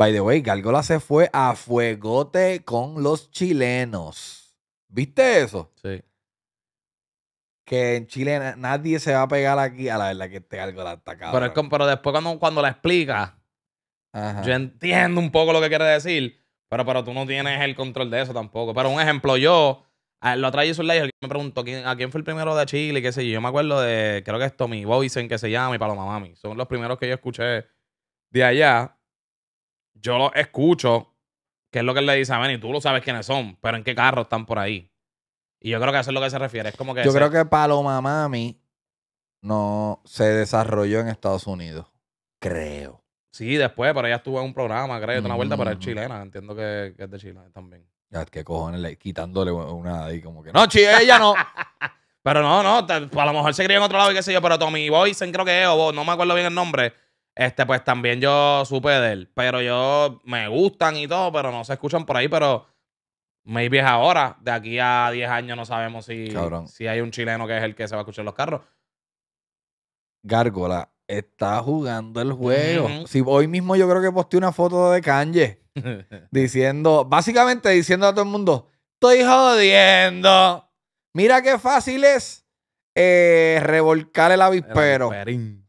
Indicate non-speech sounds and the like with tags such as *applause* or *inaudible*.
By the way, Gargola se fue a fuegote con los chilenos. ¿Viste eso? Sí. Que en Chile nadie se va a pegar aquí. A la verdad que este Gárgola está cabrón. Pero, después cuando, cuando la explica, yo entiendo un poco lo que quiere decir, pero, pero tú no tienes el control de eso tampoco. Pero un ejemplo, yo... Lo su su y me preguntó a quién fue el primero de Chile, qué sé yo. Yo me acuerdo de, creo que es Tommy Boysen, que se llama, y Paloma Mami. Son los primeros que yo escuché de allá yo lo escucho, que es lo que él le dice a Benny, tú lo sabes quiénes son, pero en qué carro están por ahí. Y yo creo que eso es lo que se refiere. Es como que yo creo que Paloma Mami no se desarrolló en Estados Unidos. Creo. Sí, después, pero ella estuvo en un programa, creo, De una vuelta, para el mm. chilena. Entiendo que, es de Chile también. Ya, qué cojones, quitándole una ahí como que... No, chile ella no. *laughs* pero no, no, pues a lo mejor se crió en otro lado y qué sé yo, pero Tommy Boysen creo que es, o no me acuerdo bien el nombre este, pues también yo supe de él. Pero yo me gustan y todo, pero no se escuchan por ahí. Pero maybe es ahora. De aquí a 10 años no sabemos si, si hay un chileno que es el que se va a escuchar los carros. Gárgola está jugando el juego. Si hoy mismo yo creo que posteé una foto de Kanye *laughs* diciendo, básicamente diciendo a todo el mundo, estoy jodiendo. Mira qué fácil es eh, revolcar el avispero. El